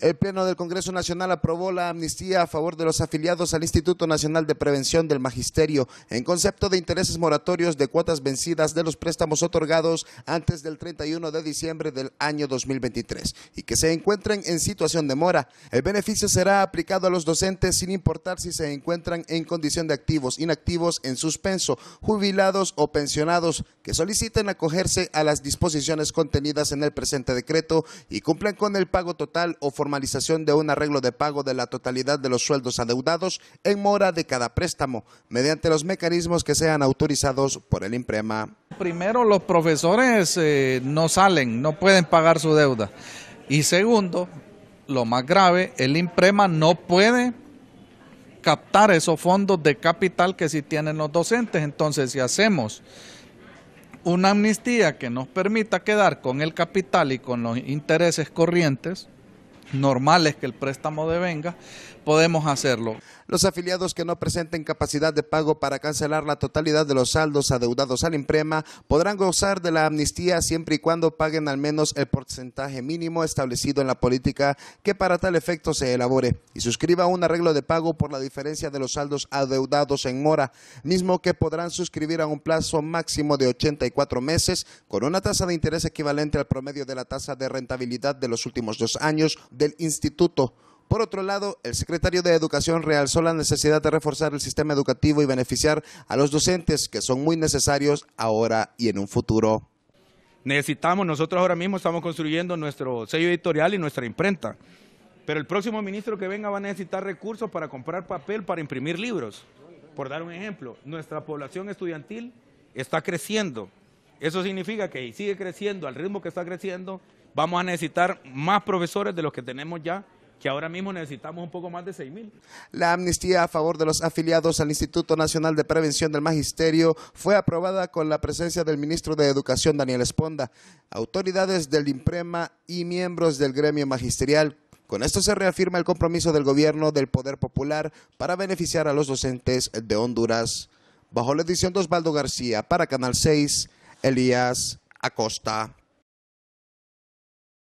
El Pleno del Congreso Nacional aprobó la amnistía a favor de los afiliados al Instituto Nacional de Prevención del Magisterio en concepto de intereses moratorios de cuotas vencidas de los préstamos otorgados antes del 31 de diciembre del año 2023 y que se encuentren en situación de mora. El beneficio será aplicado a los docentes sin importar si se encuentran en condición de activos, inactivos, en suspenso, jubilados o pensionados que soliciten acogerse a las disposiciones contenidas en el presente decreto y cumplan con el pago total o formal de un arreglo de pago de la totalidad de los sueldos adeudados en mora de cada préstamo, mediante los mecanismos que sean autorizados por el IMPREMA. Primero, los profesores eh, no salen, no pueden pagar su deuda. Y segundo, lo más grave, el IMPREMA no puede captar esos fondos de capital que sí tienen los docentes. Entonces, si hacemos una amnistía que nos permita quedar con el capital y con los intereses corrientes, normales que el préstamo devenga, podemos hacerlo. Los afiliados que no presenten capacidad de pago para cancelar la totalidad de los saldos adeudados al Imprema podrán gozar de la amnistía siempre y cuando paguen al menos el porcentaje mínimo establecido en la política que para tal efecto se elabore y suscriba un arreglo de pago por la diferencia de los saldos adeudados en mora, mismo que podrán suscribir a un plazo máximo de 84 meses con una tasa de interés equivalente al promedio de la tasa de rentabilidad de los últimos dos años del instituto. Por otro lado, el secretario de Educación realzó la necesidad de reforzar el sistema educativo y beneficiar a los docentes, que son muy necesarios ahora y en un futuro. Necesitamos, nosotros ahora mismo estamos construyendo nuestro sello editorial y nuestra imprenta, pero el próximo ministro que venga va a necesitar recursos para comprar papel, para imprimir libros. Por dar un ejemplo, nuestra población estudiantil está creciendo, eso significa que si sigue creciendo al ritmo que está creciendo, vamos a necesitar más profesores de los que tenemos ya que ahora mismo necesitamos un poco más de 6.000. La amnistía a favor de los afiliados al Instituto Nacional de Prevención del Magisterio fue aprobada con la presencia del ministro de Educación, Daniel Esponda, autoridades del IMPREMA y miembros del gremio magisterial. Con esto se reafirma el compromiso del gobierno del Poder Popular para beneficiar a los docentes de Honduras. Bajo la edición de Osvaldo García para Canal 6, Elías Acosta.